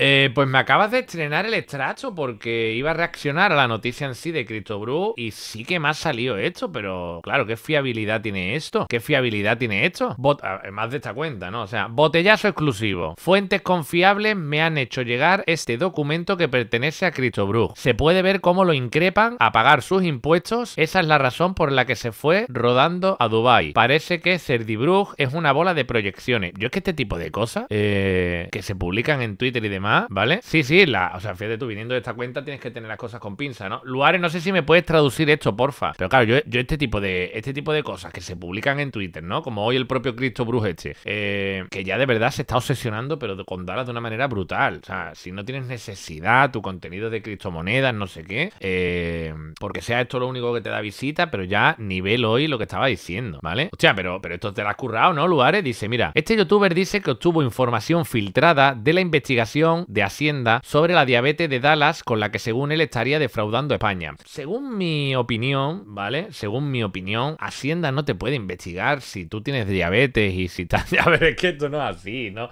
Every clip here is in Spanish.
Eh, pues me acabas de estrenar el estracho porque iba a reaccionar a la noticia en sí de CryptoBrug. y sí que me ha salido esto, pero claro, ¿qué fiabilidad tiene esto? ¿Qué fiabilidad tiene esto? más de esta cuenta, ¿no? O sea, botellazo exclusivo. Fuentes confiables me han hecho llegar este documento que pertenece a CryptoBrug. Se puede ver cómo lo increpan a pagar sus impuestos. Esa es la razón por la que se fue rodando a Dubai. Parece que Cerdibrug es una bola de proyecciones. Yo es que este tipo de cosas eh, que se publican en Twitter y demás ¿vale? Sí, sí, la, o sea, fíjate tú, viniendo de esta cuenta tienes que tener las cosas con pinza, ¿no? Luares, no sé si me puedes traducir esto, porfa. Pero claro, yo, este tipo de este tipo de cosas que se publican en Twitter, ¿no? Como hoy el propio Cristo Brujeche, este, eh, que ya de verdad se está obsesionando, pero con Dallas de una manera brutal. O sea, si no tienes necesidad, tu contenido de criptomonedas, no sé qué, eh, porque sea esto lo único que te da visita, pero ya nivel hoy lo que estaba diciendo, ¿vale? sea pero, pero esto te lo has currado, ¿no, Luares? Dice, mira, este youtuber dice que obtuvo información filtrada de la investigación de Hacienda sobre la diabetes de Dallas con la que según él estaría defraudando España. Según mi opinión, ¿vale? Según mi opinión, Hacienda no te puede investigar si tú tienes diabetes y si estás... A ver, es que esto no es así, ¿no?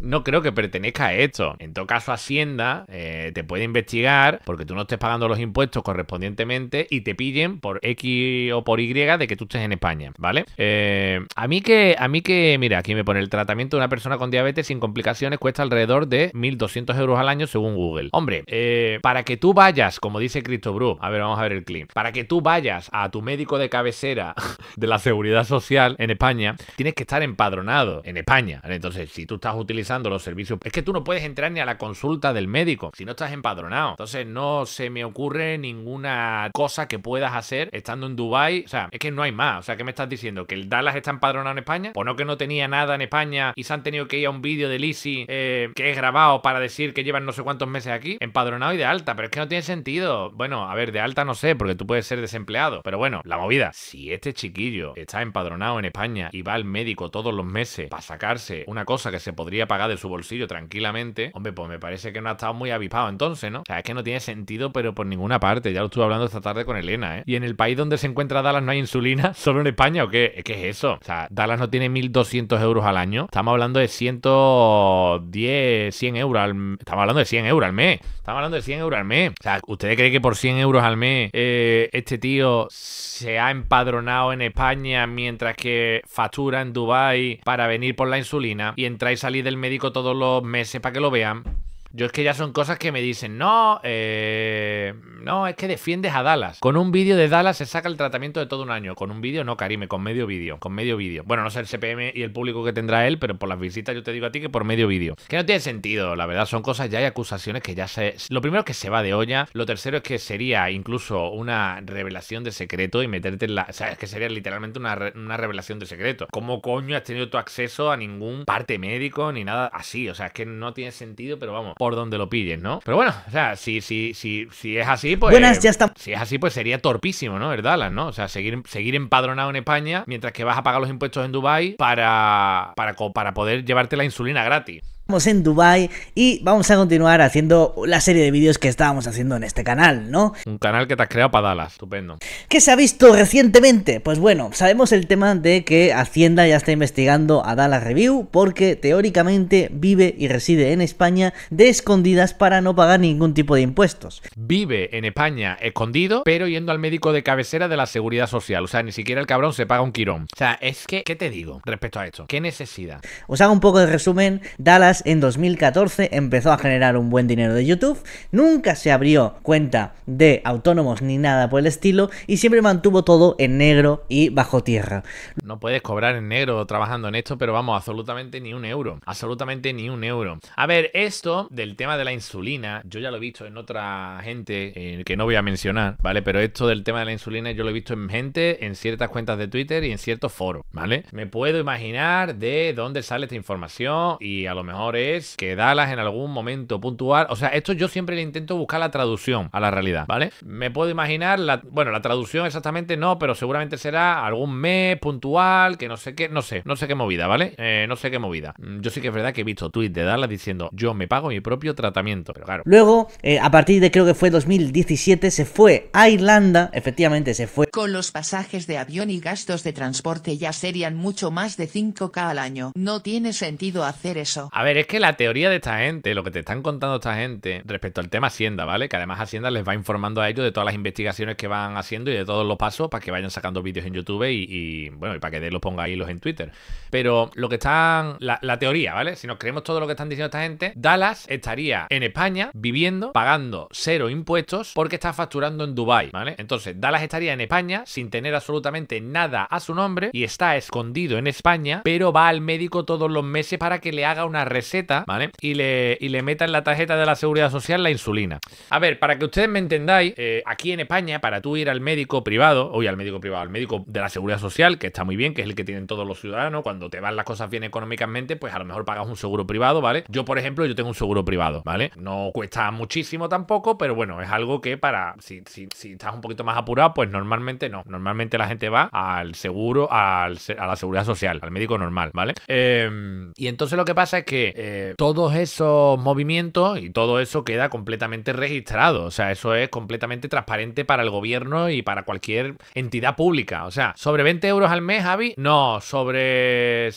no creo que pertenezca a esto. En todo caso, Hacienda eh, te puede investigar porque tú no estés pagando los impuestos correspondientemente y te pillen por X o por Y de que tú estés en España, ¿vale? Eh, a mí que, a mí que, mira, aquí me pone el tratamiento de una persona con diabetes sin complicaciones cuesta alrededor de 1.200 euros al año según Google. Hombre, eh, para que tú vayas, como dice Cristo Bru, a ver, vamos a ver el clip, para que tú vayas a tu médico de cabecera de la seguridad social en España, tienes que estar empadronado en España. Entonces, si tú estás utilizando los servicios. Es que tú no puedes entrar ni a la consulta del médico si no estás empadronado. Entonces no se me ocurre ninguna cosa que puedas hacer estando en Dubai. O sea, es que no hay más. O sea, ¿qué me estás diciendo? ¿Que el Dallas está empadronado en España? ¿O pues no que no tenía nada en España y se han tenido que ir a un vídeo del Lisi eh, que es grabado para decir que llevan no sé cuántos meses aquí? Empadronado y de alta, pero es que no tiene sentido. Bueno, a ver, de alta no sé, porque tú puedes ser desempleado. Pero bueno, la movida. Si este chiquillo está empadronado en España y va al médico todos los meses para sacarse una cosa que se podría pagar de su bolsillo tranquilamente, hombre, pues me parece que no ha estado muy avispado entonces, ¿no? O sea, es que no tiene sentido, pero por ninguna parte. Ya lo estuve hablando esta tarde con Elena, ¿eh? Y en el país donde se encuentra Dallas no hay insulina, solo en España, ¿o qué? ¿Qué es eso? O sea, Dallas no tiene 1.200 euros al año. Estamos hablando de 110, 100 euros al mes. Estamos hablando de 100 euros al mes. Estamos hablando de 100 euros al mes. O sea, ¿ustedes creen que por 100 euros al mes eh, este tío se ha empadronado en España mientras que factura en Dubai para venir por la insulina y entrar y salir del médico todos los meses para que lo vean. Yo es que ya son cosas que me dicen, no, eh, no, es que defiendes a Dallas. Con un vídeo de Dallas se saca el tratamiento de todo un año. Con un vídeo, no, Karime, con medio vídeo. Con medio vídeo. Bueno, no sé el CPM y el público que tendrá él, pero por las visitas yo te digo a ti que por medio vídeo. Que no tiene sentido, la verdad, son cosas, ya hay acusaciones que ya se... Lo primero es que se va de olla, lo tercero es que sería incluso una revelación de secreto y meterte en la... O sea, es que sería literalmente una, una revelación de secreto. ¿Cómo coño has tenido tu acceso a ningún parte médico ni nada así? O sea, es que no tiene sentido, pero vamos, por donde lo pillen, ¿no? Pero bueno, o sea, si, si, si, si es así, pues. Si es así, pues sería torpísimo, ¿no? ¿Verdad, Dallas, ¿no? O sea, seguir, seguir empadronado en España mientras que vas a pagar los impuestos en Dubai para, para, para poder llevarte la insulina gratis. Estamos en Dubai y vamos a continuar haciendo la serie de vídeos que estábamos haciendo en este canal, ¿no? Un canal que te has creado para Dallas, estupendo. ¿Qué se ha visto recientemente? Pues bueno, sabemos el tema de que Hacienda ya está investigando a Dallas Review porque teóricamente vive y reside en España de escondidas para no pagar ningún tipo de impuestos. Vive en España escondido, pero yendo al médico de cabecera de la seguridad social. O sea, ni siquiera el cabrón se paga un quirón. O sea, es que, ¿qué te digo respecto a esto? ¿Qué necesidad? Os hago un poco de resumen. Dallas en 2014 empezó a generar un buen dinero de YouTube, nunca se abrió cuenta de autónomos ni nada por el estilo y siempre mantuvo todo en negro y bajo tierra. No puedes cobrar en negro trabajando en esto, pero vamos, absolutamente ni un euro, absolutamente ni un euro. A ver, esto del tema de la insulina, yo ya lo he visto en otra gente eh, que no voy a mencionar, ¿vale? Pero esto del tema de la insulina yo lo he visto en gente, en ciertas cuentas de Twitter y en ciertos foros, ¿vale? Me puedo imaginar de dónde sale esta información y a lo mejor es que Dallas en algún momento puntual. O sea, esto yo siempre le intento buscar la traducción a la realidad, ¿vale? Me puedo imaginar, la, bueno, la traducción exactamente no, pero seguramente será algún mes puntual, que no sé qué, no sé, no sé qué movida, ¿vale? Eh, no sé qué movida. Mm, yo sí que es verdad que he visto tweets de Dallas diciendo, yo me pago mi propio tratamiento, pero claro. Luego, eh, a partir de creo que fue 2017, se fue a Irlanda, efectivamente se fue. Con los pasajes de avión y gastos de transporte ya serían mucho más de 5K al año. No tiene sentido hacer eso. A ver, es que la teoría de esta gente, lo que te están contando esta gente respecto al tema Hacienda, ¿vale? Que además Hacienda les va informando a ellos de todas las investigaciones que van haciendo y de todos los pasos para que vayan sacando vídeos en YouTube y, bueno, y para que de los ponga ahí los en Twitter. Pero lo que están, la, teoría, ¿vale? Si nos creemos todo lo que están diciendo esta gente, Dallas estaría en España viviendo, pagando cero impuestos porque está facturando en Dubai, ¿vale? Entonces, Dallas estaría en España sin tener absolutamente nada a su nombre y está escondido en España, pero va al médico todos los meses para que le haga una reserva ¿vale? Y le, y meta en la tarjeta de la seguridad social la insulina. A ver, para que ustedes me entendáis, eh, aquí en España, para tú ir al médico privado, hoy al médico privado, al médico de la seguridad social, que está muy bien, que es el que tienen todos los ciudadanos, cuando te van las cosas bien económicamente, pues a lo mejor pagas un seguro privado, ¿vale? Yo, por ejemplo, yo tengo un seguro privado, ¿vale? No cuesta muchísimo tampoco, pero bueno, es algo que para, si, estás un poquito más apurado, pues normalmente no. Normalmente la gente va al seguro, a la seguridad social, al médico normal, ¿vale? Em, y entonces lo que pasa es que eh, todos esos movimientos y todo eso queda completamente registrado. O sea, eso es completamente transparente para el gobierno y para cualquier entidad pública. O sea, sobre 20 euros al mes, Javi, no, sobre...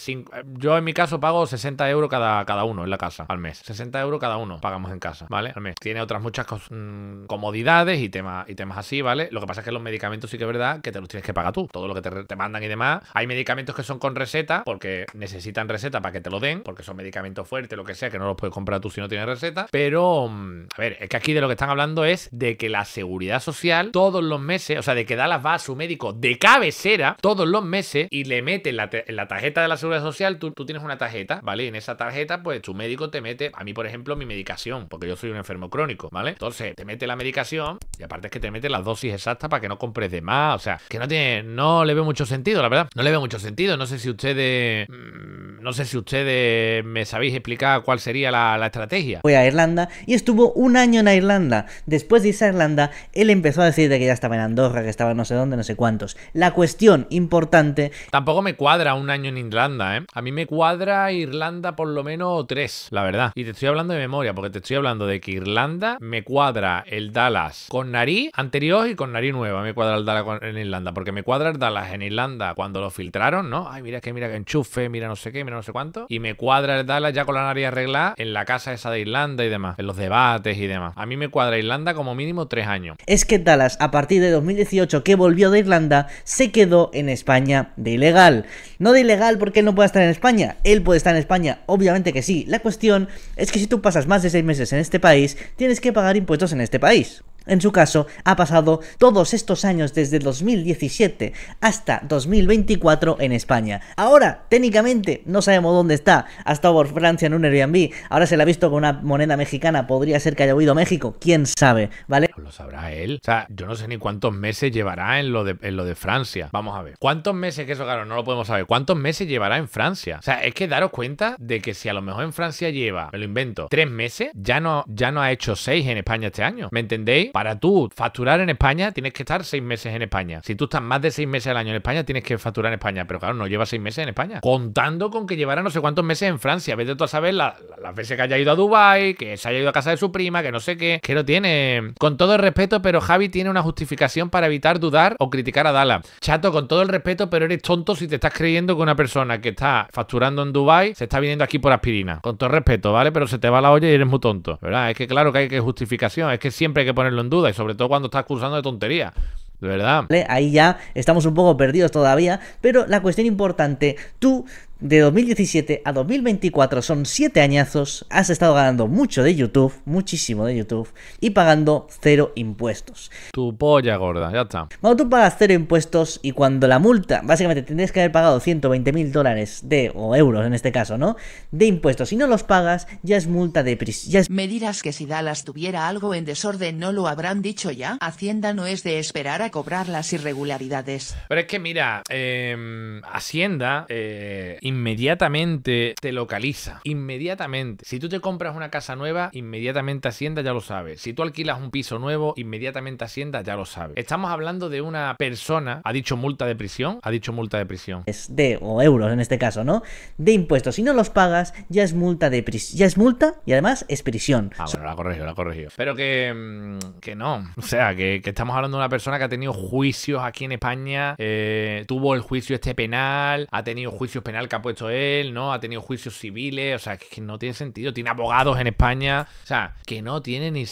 yo en mi caso pago 60 euros cada, cada uno en la casa al mes. 60 euros cada uno pagamos en casa, ¿vale? Al mes. Tiene otras muchas mm, comodidades y temas, y temas así, ¿vale? Lo que pasa es que los medicamentos sí que es verdad que te los tienes que pagar tú. Todo lo que te, te mandan y demás. Hay medicamentos que son con receta porque necesitan receta para que te lo den, porque son medicamentos fuerte, lo que sea, que no los puedes comprar tú si no tienes receta. Pero, mm, a ver, es que aquí de lo que están hablando es de que la seguridad social todos los meses, o sea, de que las va a su médico de cabecera todos los meses y le mete en la, tarjeta de la seguridad social, tú, tienes una tarjeta, ¿vale? Y en esa tarjeta, pues tu médico te mete, a mí, por ejemplo, mi medicación, porque yo soy un enfermo crónico, ¿vale? Entonces, te mete la medicación y aparte es que te mete las dosis exactas para que no compres de más, o sea, que no tiene, no le veo mucho sentido, la verdad, no le veo mucho sentido, no sé si ustedes mm, no sé si ustedes me sabéis explicar cuál sería la, estrategia. Fue a Irlanda y estuvo un año en Irlanda. Después de irse a Irlanda, él empezó a decir de que ya estaba en Andorra, que estaba no sé dónde, no sé cuántos. La cuestión importante... Tampoco me cuadra un año en Irlanda, ¿eh? A mí me cuadra Irlanda por lo menos tres, la verdad. Y te estoy hablando de memoria, porque te estoy hablando de que Irlanda me cuadra el Dallas con nariz anterior y con nariz nueva. Me cuadra el Dallas en Irlanda, porque me cuadra el Dallas en Irlanda cuando lo filtraron, ¿no? Ay, mira que mira que enchufe, mira no sé qué, no sé cuánto, y me cuadra el Dallas ya con la nariz arreglada en la casa esa de Irlanda y demás, en los debates y demás. A mí me cuadra Irlanda como mínimo tres años. Es que Dallas, a partir de 2018 que volvió de Irlanda, se quedó en España de ilegal. No de ilegal porque él no puede estar en España, él puede estar en España, obviamente que sí. La cuestión es que si tú pasas más de seis meses en este país, tienes que pagar impuestos en este país. En su caso, ha pasado todos estos años desde 2017 hasta 2024 en España. Ahora, técnicamente, no sabemos dónde está. Ha estado por Francia en un Airbnb. Ahora se la ha visto con una moneda mexicana. Podría ser que haya huido a México. ¿Quién sabe? ¿Vale? Lo sabrá él. O sea, yo no sé ni cuántos meses llevará en lo de, Francia. Vamos a ver. ¿Cuántos meses, que eso claro, no lo podemos saber. ¿Cuántos meses llevará en Francia? O sea, es que daros cuenta de que si a lo mejor en Francia lleva, me lo invento, tres meses, ya no, ya no ha hecho seis en España este año. ¿Me entendéis? para tú facturar en España, tienes que estar seis meses en España. Si tú estás más de seis meses al año en España, tienes que facturar en España. Pero claro, no lleva seis meses en España. Contando con que llevara no sé cuántos meses en Francia. Vete tú a saber las veces que haya ido a Dubai, que se haya ido a casa de su prima, que no sé qué. Que no tiene. Con todo el respeto, pero Javi tiene una justificación para evitar dudar o criticar a Dala. Chato, con todo el respeto, pero eres tonto si te estás creyendo que una persona que está facturando en Dubai se está viniendo aquí por aspirina. Con todo el respeto, ¿vale? Pero se te va la olla y eres muy tonto. ¿Verdad? Es que claro que hay que justificación. Es que siempre hay que ponerlo en duda y sobre todo cuando estás cursando de tontería. De verdad. Ahí ya estamos un poco perdidos todavía, pero la cuestión importante, tú de 2017 a 2024 son 7 añazos, has estado ganando mucho de YouTube, muchísimo de YouTube, y pagando cero impuestos. Tu polla gorda, ya está. Cuando tú pagas cero impuestos y cuando la multa, básicamente tendrías que haber pagado 120 mil dólares de, o euros en este caso, ¿no? De impuestos, y no los pagas, ya es multa de prisión. Me dirás que si Dallas tuviera algo en desorden, no lo habrán dicho ya. Hacienda no es de esperar a cobrar las irregularidades. Pero es que mira, em, Hacienda... Eh, inmediatamente te localiza. Inmediatamente. Si tú te compras una casa nueva, inmediatamente Hacienda ya lo sabe. Si tú alquilas un piso nuevo, inmediatamente Hacienda ya lo sabe. Estamos hablando de una persona, ha dicho multa de prisión, ha dicho multa de prisión. Es de, o euros en este caso, ¿no? De impuestos. Si no los pagas, ya es multa de prisión. Ya es multa y además es prisión. Ah, bueno, la ha corregido, la ha corregido. Pero que, mm, que no. O sea, que, estamos hablando de una persona que ha tenido juicios aquí en España, eh, tuvo el juicio este penal, ha tenido juicios penal que puesto él, ¿no? Ha tenido juicios civiles, o sea, que no tiene sentido. Tiene abogados en España, o sea, que no tiene ni,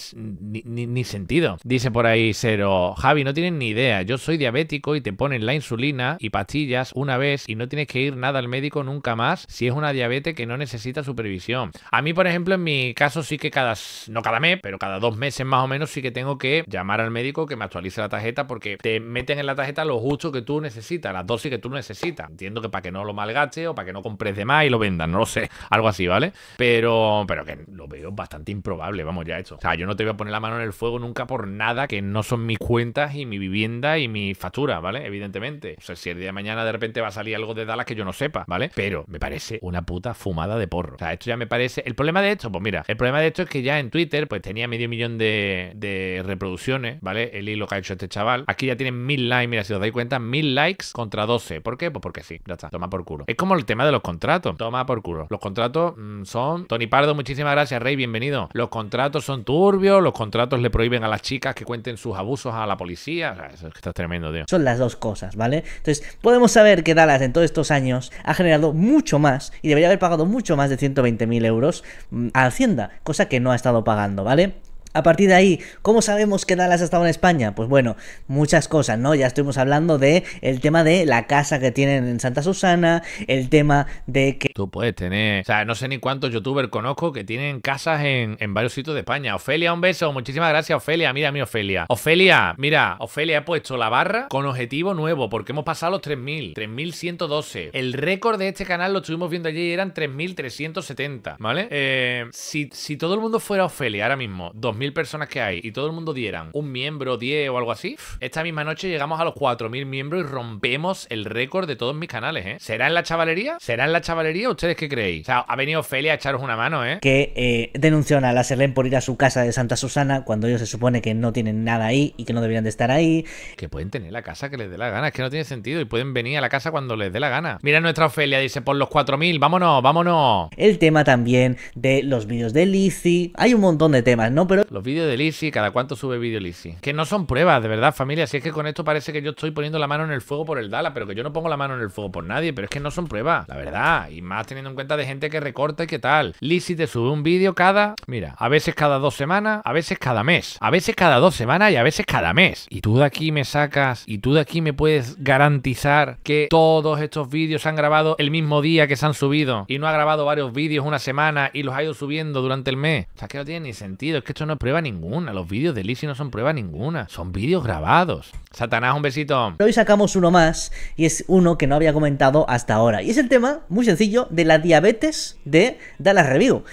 ni, sentido. Dice por ahí Cero, Javi, no tienen ni idea. Yo soy diabético y te ponen la insulina y pastillas una vez y no tienes que ir nada al médico nunca más si es una diabetes que no necesita supervisión. A mí, por ejemplo, en mi caso sí que cada, no cada mes, pero cada dos meses más o menos sí que tengo que llamar al médico que me actualice la tarjeta porque te meten en la tarjeta lo justo que tú necesitas, las dosis que tú necesitas. Entiendo que para que no lo malgaste o que no compres de más y lo vendas, no lo sé, algo así, ¿vale? Pero, pero que lo veo bastante improbable, vamos, ya hecho. O sea, yo no te voy a poner la mano en el fuego nunca por nada que no son mis cuentas y mi vivienda y mi factura, ¿vale? Evidentemente. O sea, si el día de mañana de repente va a salir algo de Dallas que yo no sepa, ¿vale? Pero me parece una puta fumada de porro. O sea, esto ya me parece... El problema de esto, pues mira, el problema de esto es que ya en Twitter pues tenía medio millón de, reproducciones, ¿vale? El hilo que ha hecho este chaval. Aquí ya tienen mil likes, mira, si os dais cuenta, mil likes contra 12. ¿Por qué? Pues porque sí, ya está, toma por culo. Es como el tema de los contratos. Toma por culo. Los contratos mm, son. Tony Pardo, muchísimas gracias, Rey, bienvenido. Los contratos son turbios, los contratos le prohíben a las chicas que cuenten sus abusos a la policía. eso es que está tremendo, tío. Son las dos cosas, ¿vale? Entonces, podemos saber que Dallas en todos estos años ha generado mucho más y debería haber pagado mucho más de 120.000 euros mm, a Hacienda, cosa que no ha estado pagando, ¿vale? A partir de ahí, ¿cómo sabemos que Dallas estado en España? Pues bueno, muchas cosas, ¿no? Ya estuvimos hablando de el tema de la casa que tienen en Santa Susana, el tema de que... Tú puedes tener... O sea, no sé ni cuántos youtubers conozco que tienen casas en, en varios sitios de España. Ofelia, un beso. Muchísimas gracias, Ofelia. Mira mi Ofelia. Ofelia, mira, Ofelia, ha puesto la barra con objetivo nuevo porque hemos pasado los 3.000. 3.112. El récord de este canal lo estuvimos viendo ayer y eran 3.370, ¿vale? Eh, si, si todo el mundo fuera Ofelia ahora mismo, mil personas que hay y todo el mundo dieran un miembro, 10 o algo así, esta misma noche llegamos a los 4.000 miembros y rompemos el récord de todos mis canales, ¿eh? ¿Será en la chavalería? ¿Será en la chavalería? ¿Ustedes qué creéis? O sea, ha venido Ofelia a echaros una mano, ¿eh? Que eh, a la Serlén por ir a su casa de Santa Susana cuando ellos se supone que no tienen nada ahí y que no deberían de estar ahí. Que pueden tener la casa que les dé la gana, es que no tiene sentido y pueden venir a la casa cuando les dé la gana. Mira nuestra Ofelia, dice, por los 4.000, vámonos, vámonos. El tema también de los vídeos de Lizzie. hay un montón de temas, ¿no? Pero los vídeos de Lisi, cada cuánto sube vídeo Lisi? Que no son pruebas, de verdad, familia. Si es que con esto parece que yo estoy poniendo la mano en el fuego por el Dala, pero que yo no pongo la mano en el fuego por nadie. Pero es que no son pruebas, la verdad. Y más teniendo en cuenta de gente que recorta y que tal. Lisi te sube un vídeo cada, mira, a veces cada dos semanas, a veces cada mes. A veces cada dos semanas y a veces cada mes. Y tú de aquí me sacas y tú de aquí me puedes garantizar que todos estos vídeos se han grabado el mismo día que se han subido y no ha grabado varios vídeos una semana y los ha ido subiendo durante el mes. O sea, que no tiene ni sentido. Es que esto no es prueba ninguna. Los vídeos de Lisi no son prueba ninguna. Son vídeos grabados. Satanás, un besito. Hoy sacamos uno más y es uno que no había comentado hasta ahora. Y es el tema, muy sencillo, de la diabetes de Dallas Review.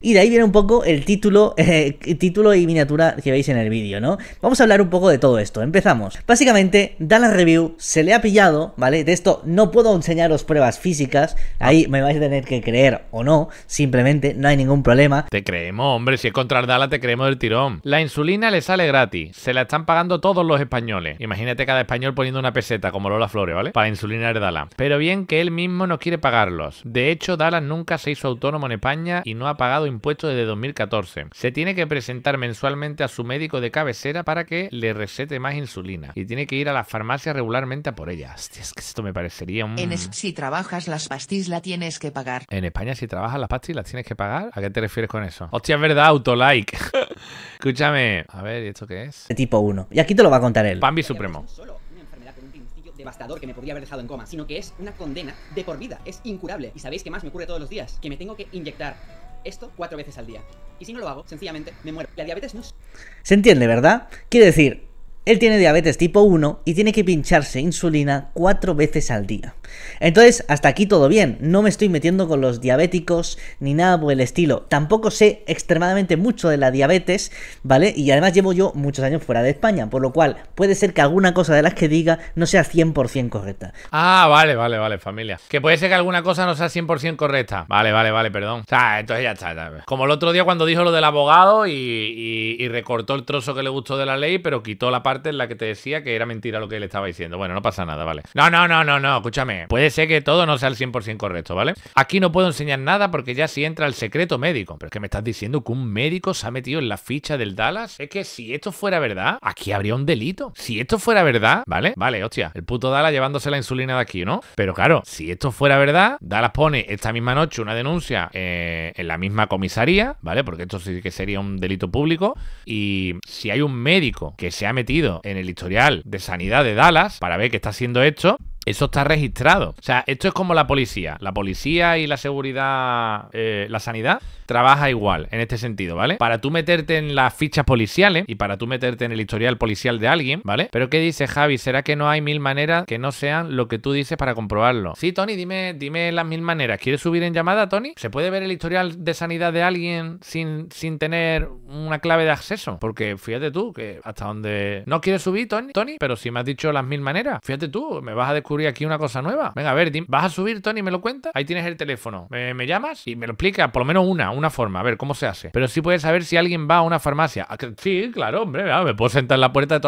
Y de ahí viene un poco el título, eh, título y miniatura que veis en el vídeo, ¿no? Vamos a hablar un poco de todo esto. Empezamos. Básicamente, Dallas Review se le ha pillado, ¿vale? De esto no puedo enseñaros pruebas físicas. Ahí me vais a tener que creer o no. Simplemente no hay ningún problema. Te creemos, hombre. Si es contra Dallas, te creemos tirón. La insulina le sale gratis. Se la están pagando todos los españoles. Imagínate cada español poniendo una peseta como Lola Flores, ¿vale? Para insulina de Pero bien que él mismo no quiere pagarlos. De hecho, Dallas nunca se hizo autónomo en España y no ha pagado impuestos desde 2014. Se tiene que presentar mensualmente a su médico de cabecera para que le recete más insulina. Y tiene que ir a la farmacia regularmente a por ella. Hostia, es que esto me parecería un... si trabajas las pastillas la tienes que pagar. En España si trabajas las pastillas las tienes que pagar. ¿A qué te refieres con eso? Hostia, es verdad, autolike. Escúchame, a ver, ¿y esto qué es? De tipo 1. Y aquí te lo va a contar él. Pambi Supremo un devastador que me podría haber dejado en coma, sino que es una condena de por vida, es incurable. ¿Y sabéis qué más me ocurre todos los días? Que me tengo que inyectar esto cuatro veces al día. Y si no lo hago, sencillamente me muero. La diabetes no... Se entiende, ¿verdad? Quiere decir, él tiene diabetes tipo 1 y tiene que pincharse insulina cuatro veces al día. Entonces, hasta aquí todo bien, no me estoy metiendo con los diabéticos ni nada por el estilo. Tampoco sé extremadamente mucho de la diabetes, ¿vale? Y además llevo yo muchos años fuera de España, por lo cual puede ser que alguna cosa de las que diga no sea 100% correcta. Ah, vale, vale, vale, familia. Que puede ser que alguna cosa no sea 100% correcta. Vale, vale, vale, perdón. O sea, entonces ya está. Ya. Como el otro día cuando dijo lo del abogado y, y recortó el trozo que le gustó de la ley, pero quitó la parte en la que te decía que era mentira lo que él estaba diciendo. Bueno, no pasa nada, ¿vale? No, no, no, no, no, escúchame. Puede ser que todo no sea al 100% correcto, ¿vale? Aquí no puedo enseñar nada porque ya si entra el secreto médico. Pero es que me estás diciendo que un médico se ha metido en la ficha del Dallas. Es que si esto fuera verdad, aquí habría un delito. Si esto fuera verdad, ¿vale? Vale, hostia, el puto Dallas llevándose la insulina de aquí, ¿no? Pero claro, si esto fuera verdad, Dallas pone esta misma noche una denuncia eh, en la misma comisaría, ¿vale? Porque esto sí que sería un delito público. Y si hay un médico que se ha metido en el historial de sanidad de Dallas para ver qué está siendo hecho eso está registrado. O sea, esto es como la policía. La policía y la seguridad, eh, la sanidad, trabaja igual en este sentido, ¿vale? Para tú meterte en las fichas policiales y para tú meterte en el historial policial de alguien, ¿vale? Pero ¿qué dice Javi? ¿Será que no hay mil maneras que no sean lo que tú dices para comprobarlo? Sí, Tony, dime, dime las mil maneras. ¿Quieres subir en llamada, Tony? ¿Se puede ver el historial de sanidad de alguien sin, sin tener una clave de acceso? Porque fíjate tú que hasta donde... ¿No quieres subir, Tony? Tony, pero si me has dicho las mil maneras, fíjate tú, me vas a descubrir aquí una cosa nueva. Venga, a ver, ¿vas a subir, Tony? ¿Me lo cuentas? Ahí tienes el teléfono. ¿Me, llamas? Y me lo explica, por lo menos una, una forma. A ver, ¿cómo se hace? Pero sí puedes saber si alguien va a una farmacia. Sí, claro, hombre, me puedo sentar en la puerta de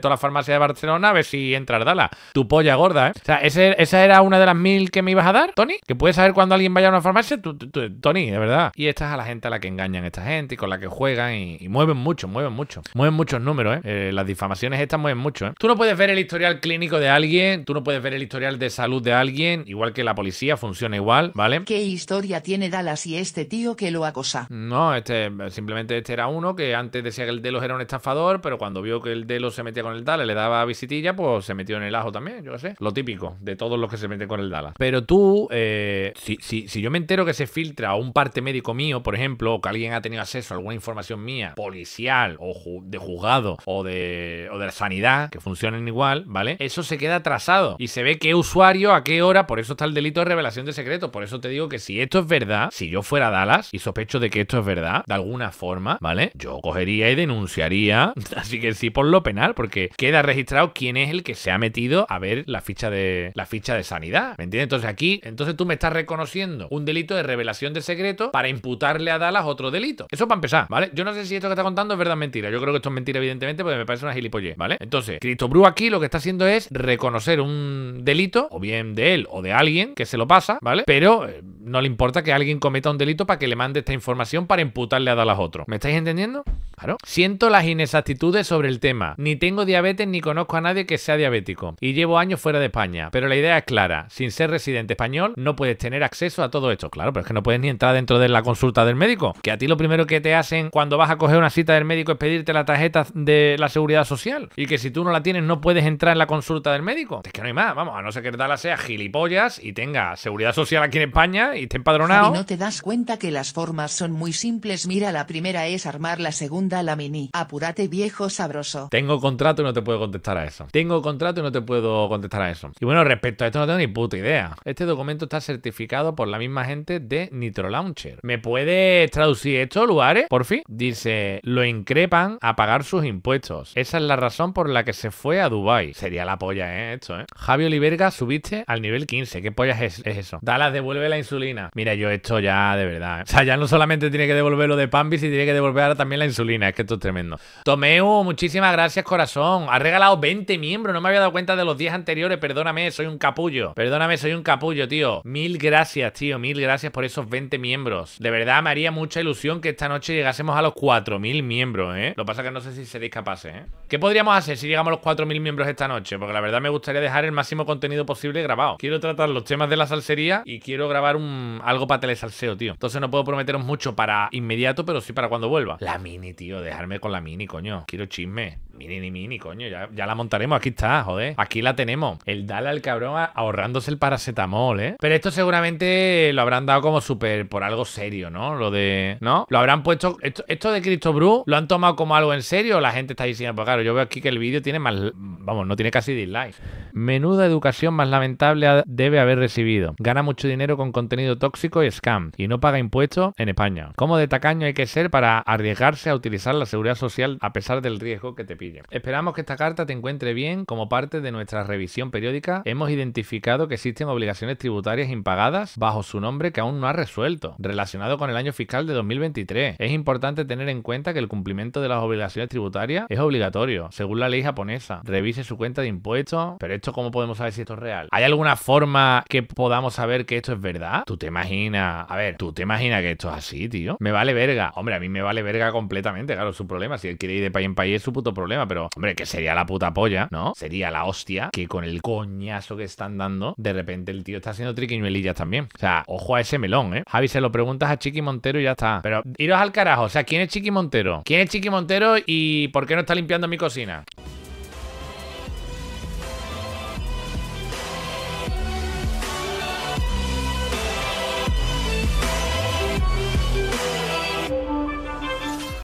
toda la farmacia de Barcelona a ver si entras, dala Tu polla gorda, ¿eh? O sea, esa era una de las mil que me ibas a dar, Tony. Que puedes saber cuando alguien vaya a una farmacia, tú, Tony, de verdad. Y esta es a la gente a la que engañan esta gente y con la que juegan y, mueven mucho, mueven mucho. Mueven muchos números, ¿eh? ¿eh? Las difamaciones estas mueven mucho, ¿eh? Tú no puedes ver el historial clínico de alguien, tú no puedes ver el historial de salud de alguien, igual que la policía, funciona igual, ¿vale? ¿Qué historia tiene Dallas y este tío que lo acosa? No, este, simplemente este era uno que antes decía que el Delo era un estafador, pero cuando vio que el Delos se metía con el Dallas, le daba visitilla, pues se metió en el ajo también, yo qué sé. Lo típico de todos los que se meten con el Dallas. Pero tú, eh, si, yo me entero que se filtra un parte médico mío, por ejemplo, o que alguien ha tenido acceso a alguna información mía, policial o de juzgado o de, o de sanidad, que funcionen igual, ¿vale? Eso se queda atrasado y se ve qué usuario, a qué hora, por eso está el delito de revelación de secretos. Por eso te digo que si esto es verdad, si yo fuera Dallas y sospecho de que esto es verdad, de alguna forma, ¿vale? Yo cogería y denunciaría, así que sí por lo penal, porque queda registrado quién es el que se ha metido a ver la ficha de la ficha de sanidad, ¿me entiendes? Entonces aquí, entonces tú me estás reconociendo un delito de revelación de secreto para imputarle a Dallas otro delito. Eso para empezar, ¿vale? Yo no sé si esto que está contando es verdad o mentira. Yo creo que esto es mentira evidentemente, porque me parece una gilipollez, ¿vale? Entonces, Bru aquí lo que está haciendo es reconocer un delito, o bien de él o de alguien que se lo pasa, ¿vale? Pero eh, no le importa que alguien cometa un delito para que le mande esta información para imputarle a las otros. ¿Me estáis entendiendo? Claro. Siento las inexactitudes sobre el tema. Ni tengo diabetes ni conozco a nadie que sea diabético. Y llevo años fuera de España. Pero la idea es clara. Sin ser residente español no puedes tener acceso a todo esto. Claro, pero es que no puedes ni entrar dentro de la consulta del médico. Que a ti lo primero que te hacen cuando vas a coger una cita del médico es pedirte la tarjeta de la seguridad social. Y que si tú no la tienes no puedes entrar en la consulta del médico. Es que no hay más. Vamos, a no ser que tal sea gilipollas y tenga seguridad social aquí en España y te empadronado. Javi, no te das cuenta que las formas son muy simples. Mira, la primera es armar, la segunda la mini. Apúrate, viejo sabroso. Tengo contrato y no te puedo contestar a eso. Tengo contrato y no te puedo contestar a eso. Y bueno, respecto a esto no tengo ni puta idea. Este documento está certificado por la misma gente de Nitro Launcher. ¿Me puedes traducir esto, lugares? Por fin. Dice, lo increpan a pagar sus impuestos. Esa es la razón por la que se fue a Dubai. Sería la polla, ¿eh? Esto, ¿eh? Javi Oliverga, subiste al nivel 15. ¿Qué pollas es, eso? Dallas, devuelve la insulina Mira, yo esto ya de verdad. ¿eh? O sea, ya no solamente tiene que devolver lo de Pambi, Y tiene que devolver también la insulina. Es que esto es tremendo. Tomeu, muchísimas gracias, corazón. Has regalado 20 miembros. No me había dado cuenta de los 10 anteriores. Perdóname, soy un capullo. Perdóname, soy un capullo, tío. Mil gracias, tío. Mil gracias por esos 20 miembros. De verdad, me haría mucha ilusión que esta noche llegásemos a los 4.000 miembros, ¿eh? Lo pasa que no sé si seréis capaces, ¿eh? ¿Qué podríamos hacer si llegamos a los 4.000 miembros esta noche? Porque la verdad me gustaría dejar el máximo contenido posible grabado. Quiero tratar los temas de la salsería y quiero grabar un Mm, algo para telesalseo, tío. Entonces no puedo prometeros mucho para inmediato, pero sí para cuando vuelva. La mini, tío, dejarme con la mini, coño. Quiero chisme. Mini, ni mini, coño. Ya, la montaremos. Aquí está, joder. Aquí la tenemos. El Dala, al cabrón, ahorrándose el paracetamol, ¿eh? Pero esto seguramente lo habrán dado como súper por algo serio, ¿no? Lo de. ¿No? Lo habrán puesto. Esto, de Cristo Bru, ¿lo han tomado como algo en serio? La gente está diciendo, pues claro, yo veo aquí que el vídeo tiene más. Vamos, no tiene casi dislikes. Menuda educación más lamentable debe haber recibido. Gana mucho dinero con contenido tóxico y scam y no paga impuestos en España. ¿Cómo de tacaño hay que ser para arriesgarse a utilizar la seguridad social a pesar del riesgo que te pille? Esperamos que esta carta te encuentre bien como parte de nuestra revisión periódica. Hemos identificado que existen obligaciones tributarias impagadas bajo su nombre que aún no ha resuelto, relacionado con el año fiscal de 2023. Es importante tener en cuenta que el cumplimiento de las obligaciones tributarias es obligatorio, según la ley japonesa. Revise su cuenta de impuestos, pero esto cómo podemos saber si esto es real. ¿Hay alguna forma que podamos saber que esto es verdad? Tú te imaginas, a ver, tú te imaginas que esto es así, tío. Me vale verga. Hombre, a mí me vale verga completamente, claro, es su problema. Si él quiere ir de país en país es su puto problema, pero, hombre, que sería la puta polla, ¿no? Sería la hostia que con el coñazo que están dando, de repente el tío está haciendo triquiñuelillas también. O sea, ojo a ese melón, ¿eh? Javi, se lo preguntas a Chiqui Montero y ya está. Pero iros al carajo, o sea, ¿quién es Chiqui Montero? ¿Quién es Chiqui Montero y por qué no está limpiando mi cocina?